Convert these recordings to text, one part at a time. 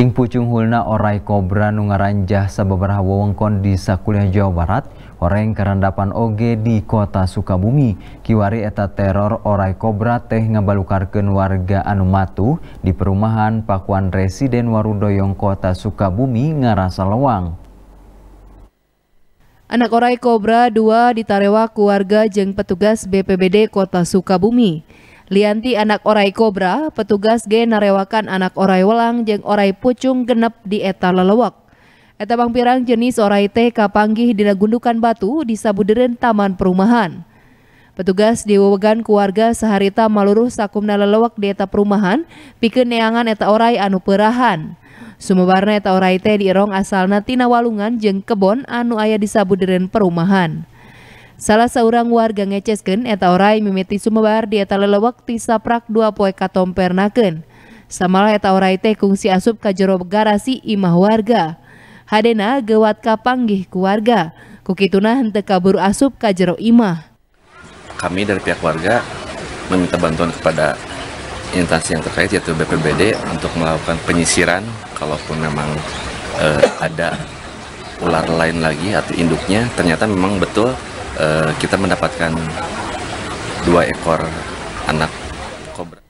Ting pucung hulna orai kobra nungaranjah sababaraha wewengkon di sakuliah Jawa Barat, orang kerendapan oge di kota Sukabumi. Kiwari eta teror orai kobra teh ngabalukarkeun warga anumatu di perumahan Pakuan Residen Warudoyong kota Sukabumi ngarasa lewang. Anak orai kobra dua ditarewa keluarga jeng petugas BPBD kota Sukabumi. Lianti anak orai kobra, petugas G narewakan anak orai welang jeng orai pucung genep di eta lelewak. Eta pirang jenis orai teh kapanggih dina gundukan batu di Sabuderen Taman Perumahan. Petugas diwewegan keluarga seharita maluruh sakumna lelewak di eta perumahan, pikir neangan eta orai anu perahan. Sumebarna eta orai teh erong asalna tina walungan jeng kebon anu ayah di Sabuderen Perumahan. Salah seorang warga ngecesken eta orai mimiti sumebar di eta lelewek ti saprak dua poe katompernakeun. Samalah eta orai teh kungsi asup ka jero garasi imah warga. Hadena gewat kapanggih ku warga. Kukituna henteu kabur asup ka imah. Kami dari pihak warga meminta bantuan kepada instansi yang terkait yaitu BPBD untuk melakukan penyisiran kalaupun memang eh, ada ular lain lagi atau induknya ternyata memang betul uh, kita mendapatkan dua ekor anak kobra.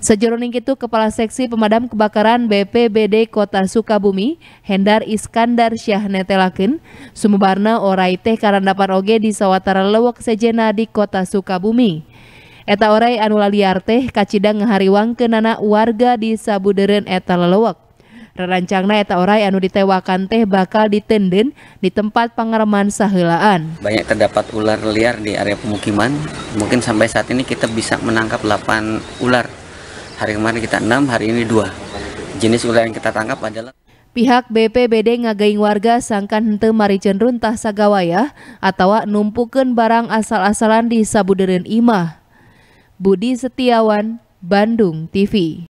Sejeroning itu Kepala Seksi Pemadam Kebakaran BPBD Kota Sukabumi, Hendar Iskandar Syahnetelakin, sumbarna orai teh karandapan oge di sawatara lewek sejena di Kota Sukabumi. Eta orai Anulaliar teh kacidang ngehariwang kenana warga di Sabuderen eta lelewek. Rerancangna eta orai anu ditewakan teh bakal ditenden di tempat pengereman sahelaan. Banyak terdapat ular liar di area pemukiman. Mungkin sampai saat ini kita bisa menangkap 8 ular. Hari kemarin kita 6, hari ini 2. Jenis ular yang kita tangkap adalah Pihak BPBD ngagaing warga sangkan hente maricen runtah sagawaya atau numpuken barang asal-asalan di Sabuderen Imah. Budi Setiawan, Bandung TV.